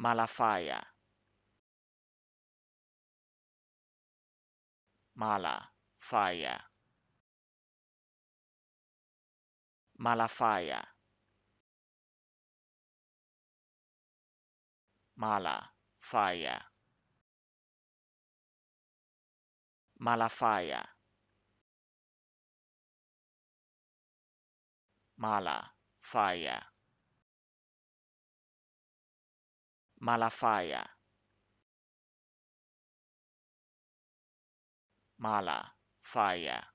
Malafaya. Mala, fire. Malafaya. Mala, fire. Malafaya. Mala, faya. Malafaya. Mala, fire.